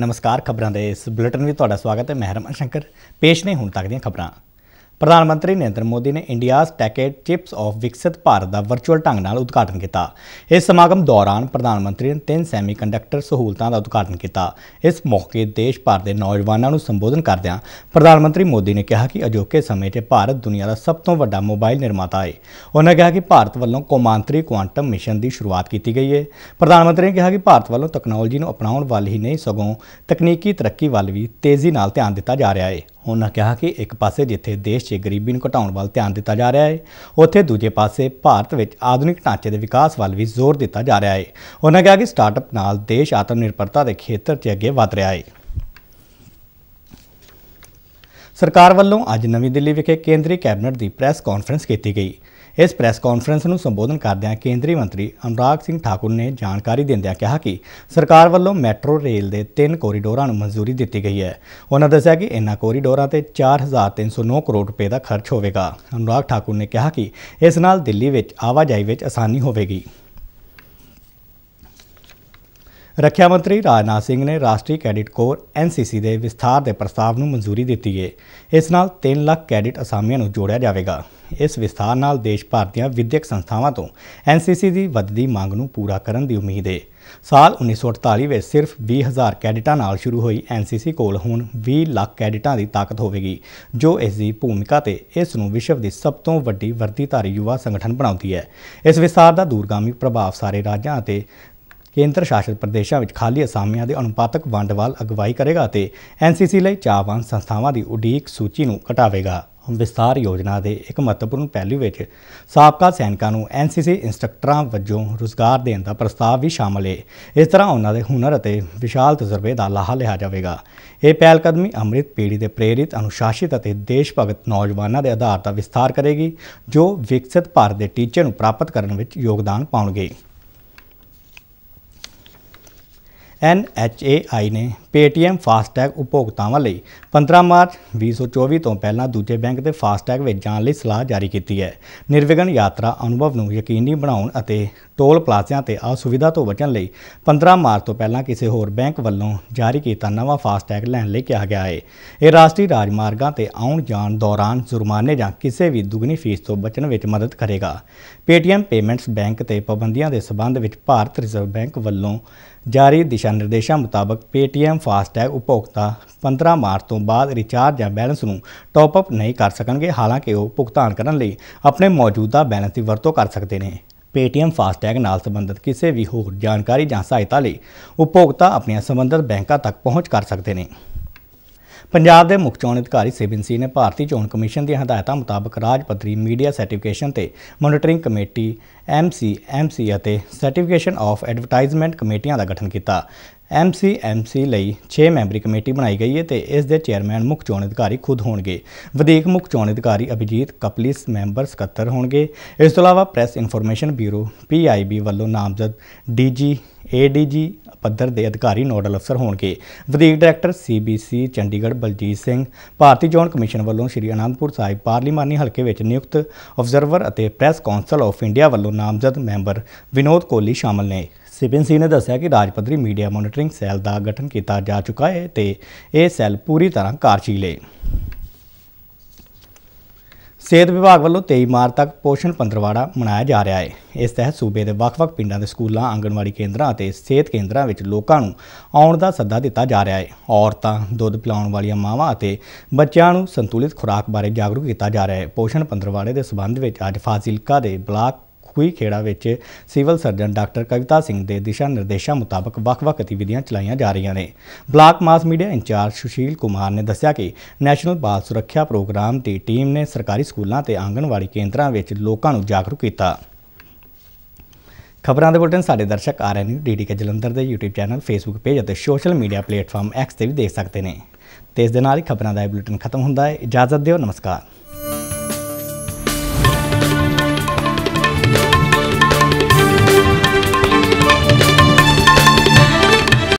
ਨਮਸਕਾਰ ਖਬਰਾਂ ਦੇ ਇਸ ਬੁਲੇਟਿਨ ਵਿੱਚ ਤੁਹਾਡਾ ਸਵਾਗਤ ਹੈ ਮਹਿਰਮਨ ਸ਼ੰਕਰ ਪੇਸ਼ ਨੇ ਹੁਣ ਤੱਕ ਦੀਆਂ ਖਬਰਾਂ ਪ੍ਰਧਾਨ ਮੰਤਰੀ ਨਰਿੰਦਰ ਮੋਦੀ ਨੇ ਇੰਡੀਆਸ ਟੈਕੇਟ ਚਿਪਸ ਆਫ ਵਿਕਸਿਤ ਭਾਰਤ ਦਾ ਵਰਚੁਅਲ ਢੰਗ ਨਾਲ ਉਦਘਾਟਨ ਕੀਤਾ ਇਸ ਸਮਾਗਮ ਦੌਰਾਨ ਪ੍ਰਧਾਨ ਮੰਤਰੀ ਨੇ ਤਿੰਨ ਸੈਮੀਕੰਡਕਟਰ ਸਹੂਲਤਾਂ ਦਾ ਉਦਘਾਟਨ ਕੀਤਾ ਇਸ ਮੌਕੇ ਦੇਸ਼ ਭਰ ਦੇ ਨੌਜਵਾਨਾਂ ਨੂੰ ਸੰਬੋਧਨ ਕਰਦਿਆਂ ਪ੍ਰਧਾਨ ਮੰਤਰੀ ਮੋਦੀ ਨੇ ਕਿਹਾ ਕਿ ਅਜੋਕੇ ਸਮੇਂ 'ਚ ਭਾਰਤ ਦੁਨੀਆ ਦਾ ਸਭ ਤੋਂ ਵੱਡਾ ਮੋਬਾਈਲ ਨਿਰਮਾਤਾ ਹੈ ਉਹਨਾਂ ਕਿਹਾ ਕਿ ਭਾਰਤ ਵੱਲੋਂ ਕੋਮਾਂਤਰੀ ਕੁਆਂਟਮ ਮਿਸ਼ਨ ਦੀ ਸ਼ੁਰੂਆਤ ਕੀਤੀ ਗਈ ਹੈ ਪ੍ਰਧਾਨ ਮੰਤਰੀ ਨੇ ਕਿਹਾ ਕਿ ਭਾਰਤ ਵੱਲੋਂ ਟੈਕਨੋਲੋਜੀ ਨੂੰ ਅਪਣਾਉਣ ਵੱਲ ਹੀ ਨਹੀਂ ਸਗੋਂ ਤਕਨੀਕੀ ਤਰੱਕੀ ਵੱਲ ਵੀ ਤੇਜ਼ੀ ਨਾਲ ਧਿਆਨ ਦਿੱਤਾ ਜਾ ਰਿਹਾ ਹੈ ਉਹਨਾਂ ਕਿਹਾ ਕਿ ਇੱਕ ਪਾਸੇ ਜਿੱਥੇ ਦੇਸ਼ ਪਿੱਛੇ ਗਰੀਬੀ ਨੂੰ ਘਟਾਉਣ ਵੱਲ ਧਿਆਨ ਦਿੱਤਾ ਜਾ ਰਿਹਾ ਹੈ ਉੱਥੇ ਦੂਜੇ ਪਾਸੇ ਭਾਰਤ ਵਿੱਚ ਆਧੁਨਿਕ ਢਾਂਚੇ ਦੇ ਵਿਕਾਸ ਵੱਲ ਵੀ ਜ਼ੋਰ ਦਿੱਤਾ ਜਾ ਰਿਹਾ ਹੈ ਉਹਨਾਂ ਕਿਹਾ ਕਿ ਸਟਾਰਟਅਪ ਨਾਲ ਦੇਸ਼ ਆਤਮ ਨਿਰਭਰਤਾ ਦੇ ਖੇਤਰ 'ਚ ਅੱਗੇ ਵਧ ਰਿਹਾ ਹੈ ਸਰਕਾਰ ਵੱਲੋਂ ਅੱਜ ਨਵੀਂ ਦਿੱਲੀ ਵਿਖੇ ਕੇਂਦਰੀ ਕੈਬਨਿਟ ਦੀ ਪ੍ਰੈਸ ਕਾਨਫਰੰਸ ਕੀਤੀ ਗਈ ਇਸ ਪ੍ਰੈਸ ਕਾਨਫਰੰਸ ਨੂੰ ਸੰਬੋਧਨ ਕਰਦਿਆਂ ਕੇਂਦਰੀ ਮੰਤਰੀ ਅਨੁਰਾਗ ਸਿੰਘ ਠਾਕੁਰ ਨੇ ਜਾਣਕਾਰੀ ਦਿੰਦਿਆਂ ਕਿਹਾ ਕਿ ਸਰਕਾਰ ਵੱਲੋਂ ਮੈਟਰੋ ਰੇਲ ਦੇ ਤਿੰਨ ਕੋਰੀਡੋਰਾਂ ਨੂੰ ਮਨਜ਼ੂਰੀ ਦਿੱਤੀ ਗਈ ਹੈ ਉਹਨਾਂ ਦੱਸਿਆ ਕਿ ਇਨ੍ਹਾਂ ਕੋਰੀਡੋਰਾਂ ਤੇ 4309 ਕਰੋੜ ਰੁਪਏ ਦਾ ਖਰਚ ਹੋਵੇਗਾ ਅਨੁਰਾਗ ਠਾਕੁਰ ਨੇ ਕਿਹਾ ਕਿ ਇਸ ਨਾਲ ਦਿੱਲੀ ਵਿੱਚ ਆਵਾਜਾਈ ਵਿੱਚ ਆਸਾਨੀ ਹੋਵੇਗੀ ਰੱਖਿਆ ਮੰਤਰੀ ਰਾਜਨਾਥ ਸਿੰਘ ਨੇ ਰਾਸ਼ਟਰੀ ਕੈਡਿਟ ਕੋਰ ਐਨਸੀਸੀ ਦੇ ਵਿਸਥਾਰ ਦੇ ਪ੍ਰਸਤਾਵ ਨੂੰ ਮਨਜ਼ੂਰੀ ਦਿੱਤੀ ਹੈ ਇਸ ਨਾਲ 3 ਲੱਖ ਕੈਡਿਟ ਅਸਾਮੀਆਂ ਨੂੰ ਜੋੜਿਆ ਜਾਵੇਗਾ ਇਸ ਵਿਸਥਾਰ ਨਾਲ ਦੇਸ਼ ਭਰ ਦੀਆਂ ਵਿਦਿਅਕ ਸੰਸਥਾਵਾਂ ਤੋਂ ਐਨਸੀਸੀ ਦੀ ਵੱਧਦੀ ਮੰਗ ਨੂੰ ਪੂਰਾ ਕਰਨ ਦੀ ਉਮੀਦ ਹੈ ਸਾਲ 1948 ਵਿੱਚ ਸਿਰਫ 20000 ਕੈਡਿਟਾਂ ਨਾਲ ਸ਼ੁਰੂ ਹੋਈ ਐਨਸੀਸੀ ਕੋਲ ਹੁਣ 20 ਲੱਖ ਕੈਡਿਟਾਂ ਦੀ ਤਾਕਤ ਹੋਵੇਗੀ ਜੋ ਇਸ ਦੀ ਭੂਮਿਕਾ ਤੇ ਇਸ ਨੂੰ ਵਿਸ਼ਵ ਦੀ ਸਭ ਤੋਂ ਵੱਡੀ ਵਰਦੀਧਾਰੀ ਯੁਵਾ ਸੰਗਠਨ ਬਣਾਉਂਦੀ ਹੈ ਇਸ ਵਿਸਥਾਰ ਦਾ ਦੂਰਗਾਮੀ ਪ੍ਰਭਾਵ ਸਾਰੇ ਰਾਜਾਂ ਅਤੇ ਕੇਂਦਰ ਸ਼ਾਸਿਤ ਪ੍ਰਦੇਸ਼ਾਂ ਵਿੱਚ ਖਾਲੀ ਅਸਾਮੀਆਂ ਦੇ ਅਨੁਪਾਤਕ ਵੰਡ ਅਗਵਾਈ ਕਰੇਗਾ ਅਤੇ ਐਨਸੀਸੀ ਲਈ ਚਾਹਵਾਨ ਸੰਸਥਾਵਾਂ ਦੀ ਉਡੀਕ ਸੂਚੀ ਨੂੰ ਘਟਾਵੇਗਾ ਵਿਸਤਾਰ ਯੋਜਨਾ ਦੇ ਇੱਕ ਮਹੱਤਵਪੂਰਨ ਪਹਿਲੂ ਵਿੱਚ ਸਾਬਕਾ ਸੈਨਿਕਾਂ ਨੂੰ ਐਨਸੀਸੀ ਇੰਸਟ੍ਰਕਟਰਾਂ ਵਜੋਂ ਰੋਜ਼ਗਾਰ ਦੇਣ ਦਾ ਪ੍ਰਸਤਾਵ ਵੀ ਸ਼ਾਮਲ ਹੈ ਇਸ ਤਰ੍ਹਾਂ ਉਹਨਾਂ ਦੇ ਹੁਨਰ ਅਤੇ ਵਿਸ਼ਾਲ ਤਜਰਬੇ ਦਾ ਲਾਹਾ ਲਿਆ ਜਾਵੇਗਾ ਇਹ ਪਹਿਲ ਕਦਮੀ ਅੰਮ੍ਰਿਤ ਪੀੜੀ ਦੇ ਪ੍ਰੇਰਿਤ ਅਨੁਸ਼ਾਸਿਤ ਅਤੇ ਦੇਸ਼ ਭਗਤ ਨੌਜਵਾਨਾਂ ਦੇ ਆਧਾਰ ਦਾ ਵਿਸਤਾਰ ਕਰੇਗੀ ਜੋ ਵਿਕਸਿਤ ਭਾਰਤ ਦੇ ਟੀਚੇ ਨੂੰ ਪ੍ਰਾਪਤ ਕਰਨ ਵਿੱਚ ਯੋਗਦਾਨ ਪਾਉਣਗੇ NHAI ਨੇ Paytm ਫਾਸਟੈਗ ਉਪਭੋਗਤਾਵਾਂ ਲਈ 15 ਮਾਰਚ 2024 ਤੋਂ ਪਹਿਲਾਂ ਦੂਜੇ ਬੈਂਕ ਦੇ ਫਾਸਟੈਗ ਵਿੱਚ ਜਾਣ ਲਈ ਸਲਾਹ ਜਾਰੀ ਕੀਤੀ ਹੈ ਨਿਰਵਿਘਨ ਯਾਤਰਾ ਅਨੁਭਵ ਨੂੰ ਯਕੀਨੀ ਬਣਾਉਣ ਅਤੇ ਟੋਲ ਪਲਾਜ਼ਿਆਂ ਤੇ ਅਸੁਵਿਧਾ ਤੋਂ ਬਚਣ ਲਈ 15 ਮਾਰਚ ਤੋਂ ਪਹਿਲਾਂ ਕਿਸੇ ਹੋਰ ਬੈਂਕ ਵੱਲੋਂ ਜਾਰੀ ਕੀਤਾ ਨਵਾਂ ਫਾਸਟੈਗ ਲੈਣ ਲਈ ਕਿਹਾ ਗਿਆ ਹੈ ਇਹ ਰਾਸ਼ਟਰੀ ਰਾਜਮਾਰਗਾਂ ਤੇ ਆਉਣ ਜਾਣ ਦੌਰਾਨ ਜੁਰਮਾਨੇ ਜਾਂ ਕਿਸੇ ਵੀ ਦੁੱਗਣੀ ਫੀਸ ਤੋਂ ਬਚਣ ਵਿੱਚ ਮਦਦ ਕਰੇਗਾ Paytm ਪੇਮੈਂਟਸ ਬੈਂਕ ਤੇ ਪਾਬੰਦੀਆਂ ਦੇ ਸਬੰਧ ਵਿੱਚ ਭਾਰਤ ਰਿਜ਼ਰਵ ਬੈਂਕ ਵੱਲੋਂ ਜਾਰੀ ਦਿਸ਼ਾ ਦਿਸ਼ਾ ਨਿਰਦੇਸ਼ਾਂ ਮੁਤਾਬਕ Paytm FastTag ਉਪਭੋਗਤਾ 15 ਮਾਰਚ ਤੋਂ ਬਾਅਦ ਰਿਚਾਰਜ ਜਾਂ ਬੈਲੈਂਸ ਨੂੰ ਟਾਪ ਅਪ ਨਹੀਂ ਕਰ ਸਕਣਗੇ ਹਾਲਾਂਕਿ ਉਹ ਭੁਗਤਾਨ ਕਰਨ ਲਈ ਆਪਣੇ ਮੌਜੂਦਾ ਬੈਲੈਂਸ ਦੀ ਵਰਤੋਂ ਕਰ ਸਕਦੇ ਨੇ Paytm FastTag ਨਾਲ ਸੰਬੰਧਿਤ ਕਿਸੇ ਵੀ ਹੋਰ ਜਾਣਕਾਰੀ ਜਾਂ ਸਹਾਇਤਾ ਲਈ ਉਪਭੋਗਤਾ ਆਪਣੀਆਂ ਸੰਬੰਧਿਤ ਬੈਂਕਾਂ ਤੱਕ ਪਹੁੰਚ ਕਰ ਸਕਦੇ ਨੇ ਪੰਜਾਬ ਦੇ ਮੁੱਖ ਚੋਣ ਅਧਿਕਾਰੀ ਸੇਬਿੰਦ ਸਿੰਘ ਨੇ ਭਾਰਤੀ ਚੋਣ ਕਮਿਸ਼ਨ ਦੀਆਂ ਹਦਾਇਤਾਂ ਮੁਤਾਬਕ ਰਾਜ ਪੱਧਰੀ ਮੀਡੀਆ ਸਰਟੀਫਿਕੇਸ਼ਨ ਤੇ ਮੋਨੀਟਰਿੰਗ ਕਮੇਟੀ ਐਮਸੀ ਐਮਸੀ ਅਤੇ ਸਰਟੀਫਿਕੇਸ਼ਨ ਆਫ ਐਡਵਰਟਾਈਜ਼ਮੈਂਟ ਕਮੇਟੀਆਂ ਦਾ ਗਠਨ ਕੀਤਾ ਐਮਸੀ ਐਮਸੀ ਲਈ 6 ਮੈਂਬਰੀ ਕਮੇਟੀ ਬਣਾਈ ਗਈ ਹੈ ਤੇ ਇਸ ਦੇ ਚੇਅਰਮੈਨ ਮੁੱਖ ਚੋਣ ਅਧਿਕਾਰੀ ਖੁਦ ਹੋਣਗੇ ਵਧੀਕ ਮੁੱਖ ਚੋਣ ਅਧਿਕਾਰੀ ਅਭਿਜੀਤ ਕਪਲਿਸ ਮੈਂਬਰ ਸਕੱਤਰ ਹੋਣਗੇ ਇਸ ਤੋਂ ਇਲਾਵਾ ਪ੍ਰੈਸ ਇਨਫੋਰਮੇਸ਼ਨ ਬਿਊਰੋ ਪੀਆਈਬੀ ਵੱਲੋਂ ਨਾਮਜ਼ਦ ਡੀਜੀ ਏਡੀਜੀ ਪੱਧਰ ਦੇ ਅਧਿਕਾਰੀ ਨੋਡਲ ਅਫਸਰ ਹੋਣਗੇ ਵਧੀਕ ਡਾਇਰੈਕਟਰ ਸੀਬੀਸੀ ਚੰਡੀਗੜ੍ਹ ਬਲਜੀਤ ਸਿੰਘ ਭਾਰਤੀ ਚੋਣ ਕਮਿਸ਼ਨ ਵੱਲੋਂ ਸ਼੍ਰੀ ਅਨੰਦਪੁਰ ਸਾਹਿਬ ਪਾਰਲੀਮਾਨੀ ਹਲਕੇ ਵਿੱਚ ਨਿਯੁਕਤ ਆਬਜ਼ਰਵਰ ਅਤੇ ਪ੍ਰੈਸ ਕੌਂਸਲ ਆਫ ਇੰਡੀਆ ਵੱਲੋਂ ਨਾਮਜ਼ਦ ਮੈਂਬਰ ਵਿਨੋਦ ਕੋਲੀ ਸ਼ਾਮਲ ਨੇ ਸਿਪਨ ਨੇ ਦੱਸਿਆ ਕਿ ਰਾਜ ਮੀਡੀਆ ਮੋਨੀਟਰਿੰਗ ਸੈੱਲ ਦਾ ਗਠਨ ਕੀਤਾ ਜਾ ਚੁੱਕਾ ਹੈ ਤੇ ਇਹ ਸੈੱਲ ਪੂਰੀ ਤਰ੍ਹਾਂ ਕਾਰਜਸ਼ੀਲ ਹੈ ਸਿਹਤ ਵਿਭਾਗ ਵੱਲੋਂ 23 ਮਾਰਚ ਤੱਕ ਪੋਸ਼ਣ ਪੰਦਰਵਾੜਾ ਮਨਾਇਆ ਜਾ ਰਿਹਾ ਹੈ ਇਸ ਤਹਿਤ ਸੂਬੇ ਦੇ ਵੱਖ-ਵੱਖ ਪਿੰਡਾਂ ਦੇ ਸਕੂਲਾਂ ਆਂਗਣਵਾੜੀ ਕੇਂਦਰਾਂ ਅਤੇ ਸਿਹਤ ਕੇਂਦਰਾਂ ਵਿੱਚ ਲੋਕਾਂ ਨੂੰ ਆਉਣ ਦਾ ਸੱਦਾ ਦਿੱਤਾ ਜਾ ਰਿਹਾ ਹੈ ਔਰਤਾਂ ਦੁੱਧ ਪਿਲਾਉਣ ਵਾਲੀਆਂ ਮਾਵਾਂ ਅਤੇ ਬੱਚਿਆਂ ਨੂੰ ਸੰਤੁਲਿਤ ਖੁਰਾਕ ਬਾਰੇ ਜਾਗਰੂਕ ਕੀਤਾ ਜਾ ਰਿਹਾ ਹੈ ਪੋਸ਼ਣ ਪੰਦਰਵਾੜੇ ਦੇ ਸਬੰਧ ਵਿੱਚ ਅੱਜ ਫਾਜ਼ਿਲਕਾ ਦੇ ਬਲਾਕ ਖੂਈ ਖੇੜਾ ਵਿੱਚ civil surgeon doctor Kavita Singh ਦੇ ਦਿਸ਼ਾ ਨਿਰਦੇਸ਼ਾਂ ਮੁਤਾਬਕ ਵੱਖ-ਵੱਖ ਗਤੀਵਿਧੀਆਂ ਚਲਾਈਆਂ ਜਾ ਰਹੀਆਂ ਨੇ block mass media incharge Sushil Kumar ਨੇ ਦੱਸਿਆ ਕਿ ਨੈਸ਼ਨਲ ਬਾਲ ਸੁਰੱਖਿਆ ਪ੍ਰੋਗਰਾਮ ਦੀ ਟੀਮ ਨੇ ਸਰਕਾਰੀ ਸਕੂਲਾਂ ਤੇ ਆਂਗਣਵਾੜੀ ਕੇਂਦਰਾਂ ਵਿੱਚ ਲੋਕਾਂ ਨੂੰ ਜਾਗਰੂਕ ਕੀਤਾ ਖਬਰਾਂ ਦੇ ਬੁਲੇਟਿਨ ਸਾਡੇ ਦਰਸ਼ਕ ਆ ਰਹੇ ਨੇ ਡੀਡੀ ਕੇ ਜਲੰਧਰ ਦੇ YouTube ਚੈਨਲ Facebook ਪੇਜ ਅਤੇ ਸੋਸ਼ਲ ਮੀਡੀਆ ਪਲੇਟਫਾਰਮ X ਤੇ ਵੀ ਦੇਖ ਸਕਦੇ ਨੇ ਤੇ ਇਸ ਦੇ ਨਾਲ ਹੀ ਖਬਰਾਂ ਦਾ ਇਹ ਖਤਮ ਹੁੰਦਾ ਹੈ ਇਜਾਜ਼ਤ ਦਿਓ ਨਮਸਕਾਰ